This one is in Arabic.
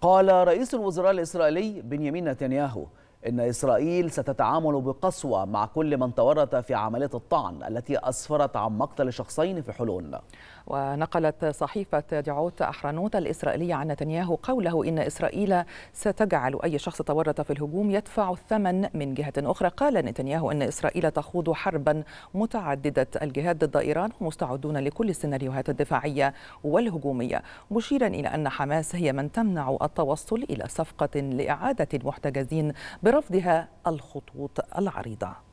قال رئيس الوزراء الإسرائيلي بنيامين نتنياهو إن إسرائيل ستتعامل بقسوة مع كل من تورط في عملية الطعن التي أسفرت عن مقتل شخصين في حلون ونقلت صحيفة دعوت أحرنوت الإسرائيلية عن نتنياهو قوله إن إسرائيل ستجعل أي شخص تورط في الهجوم يدفع الثمن من جهة أخرى قال نتنياهو أن إسرائيل تخوض حربا متعددة الجهات ضد إيران ومستعدون لكل السيناريوهات الدفاعية والهجومية مشيرا إلى أن حماس هي من تمنع التوصل إلى صفقة لإعادة المحتجزين برفضها الخطوط العريضة